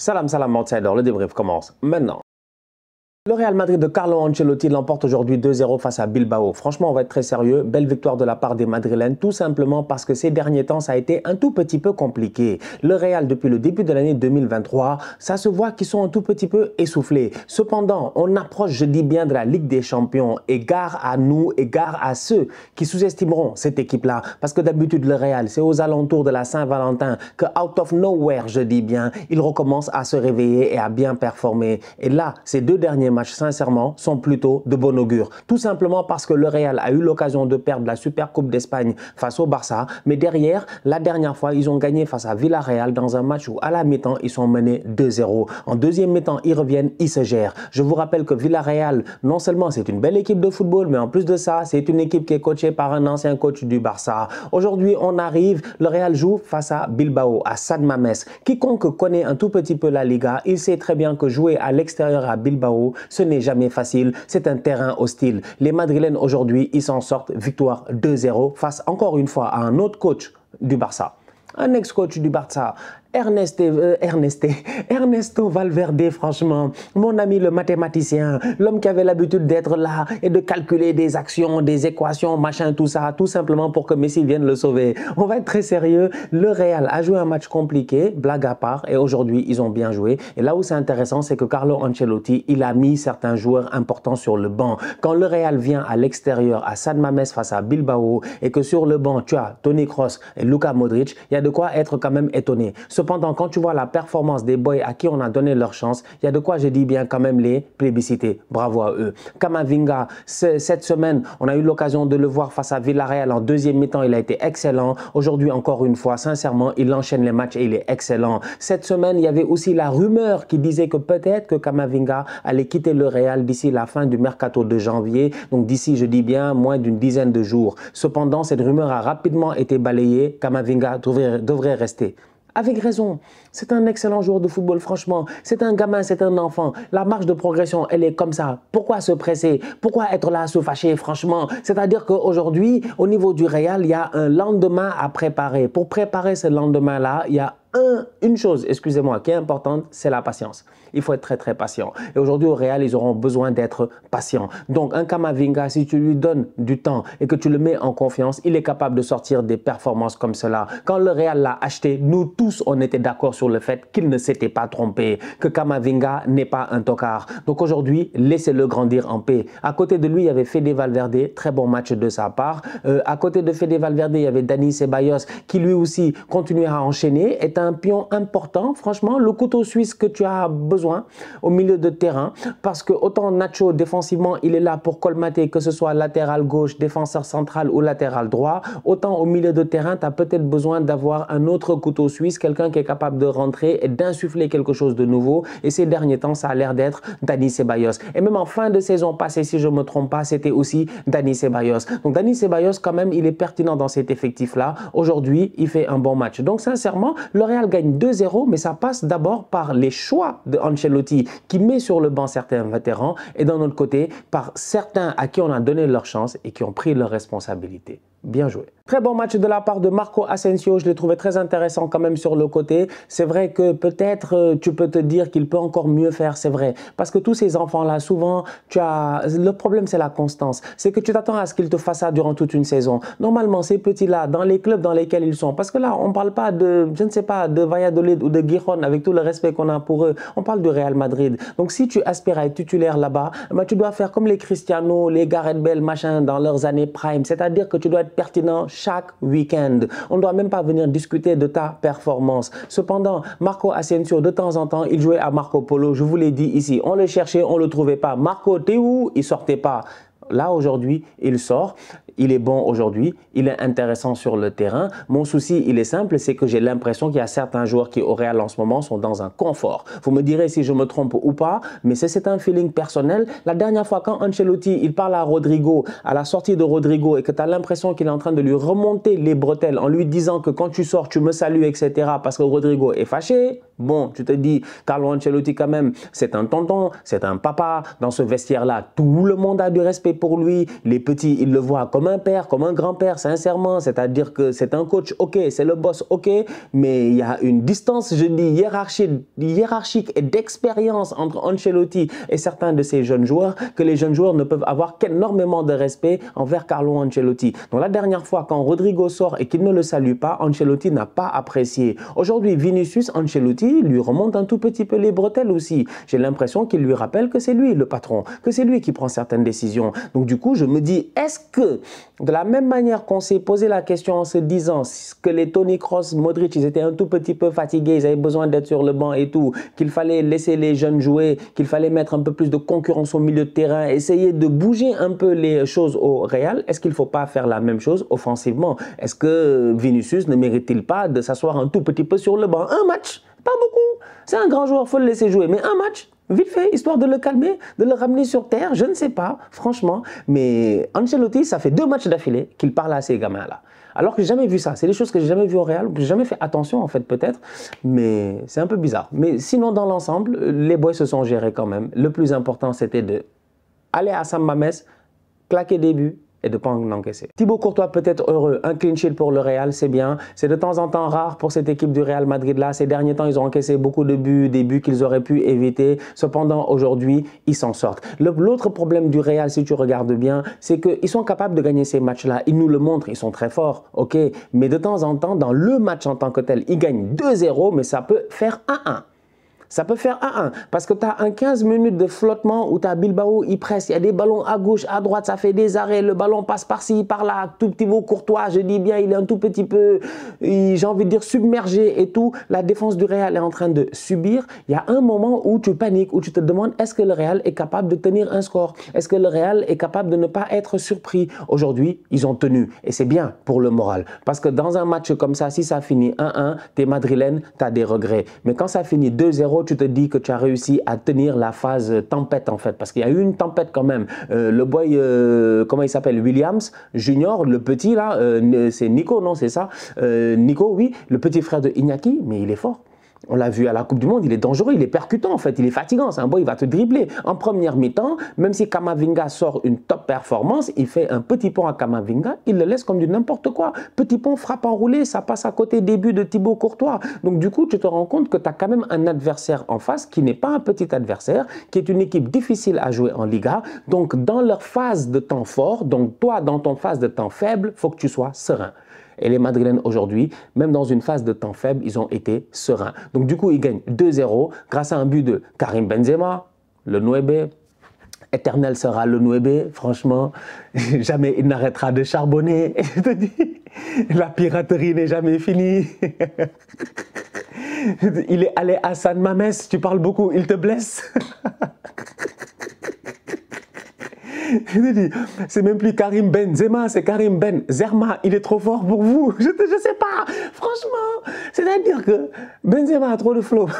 Salam, salam, alors le débrief commence maintenant. Le Real Madrid de Carlo Ancelotti l'emporte aujourd'hui 2-0 face à Bilbao. Franchement, on va être très sérieux. Belle victoire de la part des Madrilènes, tout simplement parce que ces derniers temps, ça a été un tout petit peu compliqué. Le Real, depuis le début de l'année 2023, ça se voit qu'ils sont un tout petit peu essoufflés. Cependant, on approche, je dis bien, de la Ligue des Champions. Et gare à nous, et gare à ceux qui sous-estimeront cette équipe-là. Parce que d'habitude, le Real, c'est aux alentours de la Saint-Valentin que, out of nowhere, je dis bien, il recommence à se réveiller et à bien performer. Et là, ces deux derniers matchs, match, sincèrement, sont plutôt de bon augure. Tout simplement parce que le Real a eu l'occasion de perdre la Super Coupe d'Espagne face au Barça. Mais derrière, la dernière fois, ils ont gagné face à Villarreal dans un match où à la mi-temps, ils sont menés 2-0. En deuxième mi-temps, ils reviennent, ils se gèrent. Je vous rappelle que Villarreal, non seulement c'est une belle équipe de football, mais en plus de ça, c'est une équipe qui est coachée par un ancien coach du Barça. Aujourd'hui, on arrive, le Real joue face à Bilbao, à San Mames. Quiconque connaît un tout petit peu la Liga, il sait très bien que jouer à l'extérieur à Bilbao, ce n'est jamais facile. C'est un terrain hostile. Les Madrilènes aujourd'hui, ils s'en sortent. Victoire 2-0 face encore une fois à un autre coach du Barça. Un ex-coach du Barça, euh, Ernesto Valverde, franchement, mon ami le mathématicien, l'homme qui avait l'habitude d'être là et de calculer des actions, des équations, machin, tout ça, tout simplement pour que Messi vienne le sauver. On va être très sérieux, le Real a joué un match compliqué, blague à part, et aujourd'hui, ils ont bien joué. Et là où c'est intéressant, c'est que Carlo Ancelotti, il a mis certains joueurs importants sur le banc. Quand le Real vient à l'extérieur, à San Mames face à Bilbao, et que sur le banc, tu as Tony Cross et Luca Modric, il y a de quoi être quand même étonné. Cependant, quand tu vois la performance des boys à qui on a donné leur chance, il y a de quoi, je dis bien, quand même les plébiscités. Bravo à eux. Kamavinga, cette semaine, on a eu l'occasion de le voir face à Villarreal en deuxième mi-temps. Il a été excellent. Aujourd'hui, encore une fois, sincèrement, il enchaîne les matchs et il est excellent. Cette semaine, il y avait aussi la rumeur qui disait que peut-être que Kamavinga allait quitter le Real d'ici la fin du mercato de janvier. Donc d'ici, je dis bien, moins d'une dizaine de jours. Cependant, cette rumeur a rapidement été balayée. Kamavinga devrait rester. Avec raison. C'est un excellent joueur de football, franchement. C'est un gamin, c'est un enfant. La marge de progression, elle est comme ça. Pourquoi se presser Pourquoi être là, se fâcher, franchement C'est-à-dire qu'aujourd'hui, au niveau du Real, il y a un lendemain à préparer. Pour préparer ce lendemain-là, il y a une chose, excusez-moi, qui est importante, c'est la patience. Il faut être très, très patient. Et aujourd'hui, au Real, ils auront besoin d'être patients. Donc, un Kamavinga, si tu lui donnes du temps et que tu le mets en confiance, il est capable de sortir des performances comme cela. Quand le Real l'a acheté, nous tous, on était d'accord sur le fait qu'il ne s'était pas trompé, que Kamavinga n'est pas un tocard. Donc, aujourd'hui, laissez-le grandir en paix. À côté de lui, il y avait Fede Valverde, très bon match de sa part. Euh, à côté de Fede Valverde, il y avait Dani Ceballos, qui lui aussi continuera à enchaîner, est un pion important. Franchement, le couteau suisse que tu as besoin au milieu de terrain. Parce que autant Nacho, défensivement, il est là pour colmater, que ce soit latéral gauche, défenseur central ou latéral droit. Autant au milieu de terrain, tu as peut-être besoin d'avoir un autre couteau suisse, quelqu'un qui est capable de rentrer et d'insuffler quelque chose de nouveau. Et ces derniers temps, ça a l'air d'être Dani Ceballos. Et même en fin de saison passée, si je ne me trompe pas, c'était aussi Dani Ceballos. Donc Dani Ceballos, quand même, il est pertinent dans cet effectif-là. Aujourd'hui, il fait un bon match. Donc sincèrement, le Real gagne 2-0, mais ça passe d'abord par les choix de Ancelotti qui met sur le banc certains vétérans et d'un autre côté par certains à qui on a donné leur chance et qui ont pris leurs responsabilités. Bien joué. Très bon match de la part de Marco Asensio. Je l'ai trouvé très intéressant quand même sur le côté. C'est vrai que peut-être euh, tu peux te dire qu'il peut encore mieux faire, c'est vrai. Parce que tous ces enfants-là, souvent, tu as... le problème, c'est la constance. C'est que tu t'attends à ce qu'ils te fassent ça durant toute une saison. Normalement, ces petits-là, dans les clubs dans lesquels ils sont, parce que là, on ne parle pas de, je ne sais pas, de Valladolid ou de Giron, avec tout le respect qu'on a pour eux. On parle du Real Madrid. Donc, si tu aspires à être titulaire là-bas, bah, tu dois faire comme les Cristiano, les Gareth Bell, machin, dans leurs années prime. C'est-à-dire que tu dois pertinent chaque week-end. On ne doit même pas venir discuter de ta performance. Cependant, Marco Asensio, de temps en temps, il jouait à Marco Polo. Je vous l'ai dit ici, on le cherchait, on ne le trouvait pas. Marco, t'es où Il sortait pas là aujourd'hui il sort il est bon aujourd'hui, il est intéressant sur le terrain. Mon souci, il est simple, c'est que j'ai l'impression qu'il y a certains joueurs qui au Real en ce moment sont dans un confort. Vous me direz si je me trompe ou pas, mais c'est un feeling personnel. La dernière fois, quand Ancelotti, il parle à Rodrigo, à la sortie de Rodrigo, et que tu as l'impression qu'il est en train de lui remonter les bretelles en lui disant que quand tu sors, tu me salues, etc., parce que Rodrigo est fâché, bon, tu te dis, Carlo Ancelotti quand même, c'est un tonton, c'est un papa. Dans ce vestiaire-là, tout le monde a du respect pour lui. Les petits, ils le voient comme comme un père, comme un grand-père, sincèrement. C'est-à-dire que c'est un coach, ok, c'est le boss, ok, mais il y a une distance, je dis, hiérarchique, hiérarchique et d'expérience entre Ancelotti et certains de ses jeunes joueurs que les jeunes joueurs ne peuvent avoir qu'énormément de respect envers Carlo Ancelotti. Donc la dernière fois, quand Rodrigo sort et qu'il ne le salue pas, Ancelotti n'a pas apprécié. Aujourd'hui, Vinicius Ancelotti lui remonte un tout petit peu les bretelles aussi. J'ai l'impression qu'il lui rappelle que c'est lui le patron, que c'est lui qui prend certaines décisions. Donc du coup, je me dis, est-ce que de la même manière qu'on s'est posé la question en se disant que les Tony Cross, Modric, ils étaient un tout petit peu fatigués, ils avaient besoin d'être sur le banc et tout, qu'il fallait laisser les jeunes jouer, qu'il fallait mettre un peu plus de concurrence au milieu de terrain, essayer de bouger un peu les choses au Real, est-ce qu'il ne faut pas faire la même chose offensivement Est-ce que Vinicius ne mérite-t-il pas de s'asseoir un tout petit peu sur le banc Un match Pas beaucoup C'est un grand joueur, faut le laisser jouer, mais un match vite fait, histoire de le calmer, de le ramener sur terre, je ne sais pas, franchement. Mais Ancelotti, ça fait deux matchs d'affilée qu'il parle à ces gamins-là. Alors que j'ai jamais vu ça. C'est des choses que j'ai jamais vues au Real, que j'ai jamais fait attention en fait peut-être, mais c'est un peu bizarre. Mais sinon dans l'ensemble, les boys se sont gérés quand même. Le plus important c'était de aller à Sam Mames, claquer des buts, et de ne pas en encaisser. Thibaut Courtois peut être heureux, un clean sheet pour le Real, c'est bien. C'est de temps en temps rare pour cette équipe du Real Madrid là. Ces derniers temps, ils ont encaissé beaucoup de buts, des buts qu'ils auraient pu éviter. Cependant, aujourd'hui, ils s'en sortent. L'autre problème du Real, si tu regardes bien, c'est qu'ils sont capables de gagner ces matchs-là. Ils nous le montrent, ils sont très forts, ok. Mais de temps en temps, dans le match en tant que tel, ils gagnent 2-0, mais ça peut faire 1-1. Ça peut faire 1-1 parce que tu as un 15 minutes de flottement où tu Bilbao, il presse, il y a des ballons à gauche, à droite, ça fait des arrêts, le ballon passe par-ci, par-là, tout petit mot courtois, je dis bien, il est un tout petit peu, j'ai envie de dire, submergé et tout. La défense du Real est en train de subir. Il y a un moment où tu paniques, où tu te demandes est-ce que le Real est capable de tenir un score Est-ce que le Real est capable de ne pas être surpris Aujourd'hui, ils ont tenu et c'est bien pour le moral parce que dans un match comme ça, si ça finit 1-1, t'es madrilène, as des regrets. Mais quand ça finit 2-0, tu te dis que tu as réussi à tenir la phase tempête en fait Parce qu'il y a eu une tempête quand même. Euh, le boy, euh, comment il s'appelle Williams Junior, le petit là, euh, c'est Nico, non c'est ça Nico, oui, le petit frère de Iñaki, mais il est fort. On l'a vu à la Coupe du Monde, il est dangereux, il est percutant en fait, il est fatigant. C'est un bon, il va te dribbler. En première mi-temps, même si Kamavinga sort une top performance, il fait un petit pont à Kamavinga, il le laisse comme du n'importe quoi. Petit pont, frappe enroulée, ça passe à côté début de Thibaut Courtois. Donc du coup, tu te rends compte que tu as quand même un adversaire en face qui n'est pas un petit adversaire, qui est une équipe difficile à jouer en Liga. Donc dans leur phase de temps fort, donc toi dans ton phase de temps faible, faut que tu sois serein. Et les Madrilènes aujourd'hui, même dans une phase de temps faible, ils ont été sereins. Donc du coup, ils gagnent 2-0 grâce à un but de Karim Benzema, le Nouébé, éternel sera le Nouébé, franchement, jamais il n'arrêtera de charbonner. je te dis, la piraterie n'est jamais finie. Il est allé à San Mames, tu parles beaucoup, il te blesse. c'est même plus Karim Benzema, c'est Karim Ben Il est trop fort pour vous. Je ne sais pas. Franchement, c'est-à-dire que Benzema a trop de flow.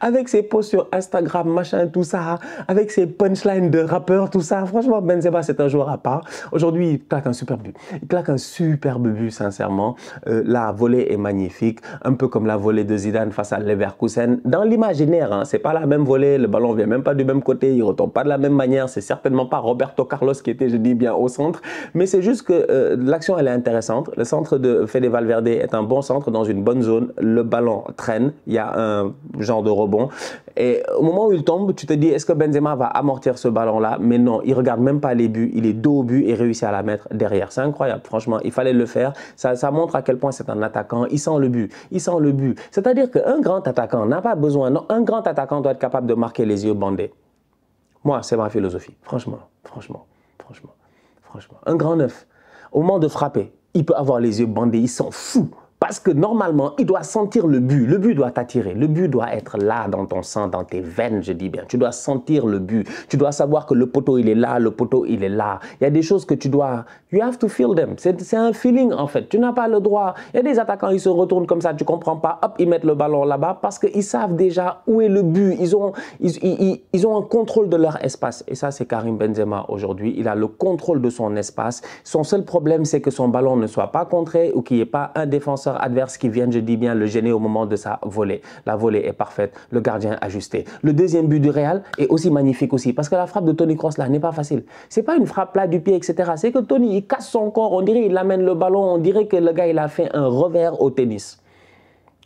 avec ses posts sur Instagram, machin, tout ça, avec ses punchlines de rappeur, tout ça. Franchement, Benzema, c'est un joueur à part. Aujourd'hui, il claque un super but. Il claque un superbe but, sincèrement. Euh, la volée est magnifique, un peu comme la volée de Zidane face à Leverkusen. Dans l'imaginaire, hein, ce n'est pas la même volée. Le ballon ne vient même pas du même côté, il ne retombe pas de la même manière. C'est certain certainement pas Roberto Carlos qui était, je dis bien, au centre. Mais c'est juste que euh, l'action, elle est intéressante. Le centre de Fede Valverde est un bon centre dans une bonne zone. Le ballon traîne. Il y a un genre de rebond. Et au moment où il tombe, tu te dis, est-ce que Benzema va amortir ce ballon-là Mais non, il regarde même pas les buts. Il est dos au but et réussit à la mettre derrière. C'est incroyable. Franchement, il fallait le faire. Ça, montre à quel point c'est un attaquant. Il sent le but. Il sent le but. C'est-à-dire qu'un grand attaquant n'a pas besoin. Non, un grand attaquant doit être capable de marquer les yeux bandés. Moi, c'est ma philosophie. Franchement, franchement, franchement, franchement. Un grand neuf, au moment de frapper, il peut avoir les yeux bandés, il s'en fout. Parce que normalement, il doit sentir le but. Le but doit t'attirer. Le but doit être là dans ton sang, dans tes veines, je dis bien. Tu dois sentir le but. Tu dois savoir que le poteau, il est là, le poteau, il est là. Il y a des choses que tu dois... You have to feel them. C'est un feeling, en fait. Tu n'as pas le droit. Il y a des attaquants, ils se retournent comme ça, tu comprends pas. Hop, ils mettent le ballon là-bas parce qu'ils savent déjà où est le but. Ils ont, ils, ils, ils ont un contrôle de leur espace. Et ça, c'est Karim Benzema aujourd'hui. Il a le contrôle de son espace. Son seul problème, c'est que son ballon ne soit pas contré ou qu'il n'y ait pas un défenseur adverses adverse qui vient, je dis bien, le gêner au moment de sa volée. La volée est parfaite, le gardien ajusté. Le deuxième but du Real est aussi magnifique aussi, parce que la frappe de Tony Cross là n'est pas facile. C'est pas une frappe là du pied, etc. C'est que Tony, il casse son corps, on dirait il amène le ballon, on dirait que le gars, il a fait un revers au tennis.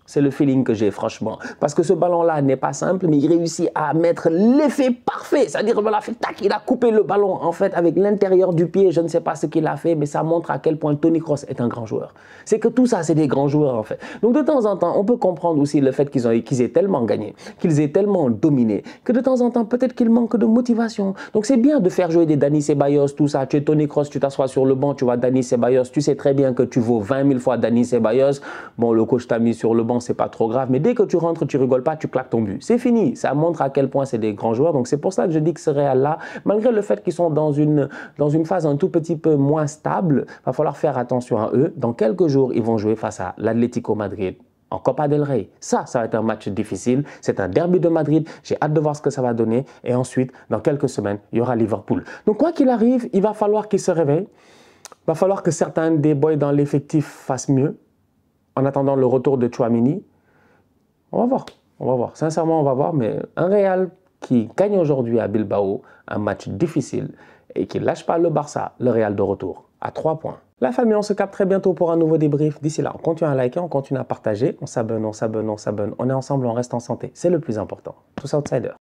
C'est le feeling que j'ai, franchement. Parce que ce ballon-là n'est pas simple, mais il réussit à mettre l'effet parfait. C'est-à-dire, voilà, fait, tac, il a coupé le ballon, en fait, avec l'intérieur du pied. Je ne sais pas ce qu'il a fait, mais ça montre à quel point Tony Cross est un grand joueur. C'est que tout ça, c'est des grands joueurs, en fait. Donc, de temps en temps, on peut comprendre aussi le fait qu'ils ont aient tellement gagné, qu'ils aient tellement dominé, que de temps en temps, peut-être qu'il manque de motivation. Donc, c'est bien de faire jouer des Dani Ceballos, tout ça. Tu es Tony Cross, tu t'assois sur le banc, tu vois Danny Ceballos. Tu sais très bien que tu vaux 20 000 fois Dani Ceballos. Bon, le coach t'a mis sur le banc c'est pas trop grave. Mais dès que tu rentres, tu rigoles pas, tu claques ton but. C'est fini. Ça montre à quel point c'est des grands joueurs. Donc c'est pour ça que je dis que ce Real-là, malgré le fait qu'ils sont dans une, dans une phase un tout petit peu moins stable, va falloir faire attention à eux. Dans quelques jours, ils vont jouer face à l'Atlético Madrid en Copa del Rey. Ça, ça va être un match difficile. C'est un derby de Madrid. J'ai hâte de voir ce que ça va donner. Et ensuite, dans quelques semaines, il y aura Liverpool. Donc, quoi qu'il arrive, il va falloir qu'ils se réveillent. Il va falloir que certains des boys dans l'effectif fassent mieux en attendant le retour de Chouamini. On va voir, on va voir. Sincèrement, on va voir. Mais un Real qui gagne aujourd'hui à Bilbao, un match difficile, et qui ne lâche pas le Barça, le Real de retour, à 3 points. La famille, on se capte très bientôt pour un nouveau débrief. D'ici là, on continue à liker, on continue à partager, on s'abonne, on s'abonne, on s'abonne. On est ensemble, on reste en santé. C'est le plus important. Tous outsiders.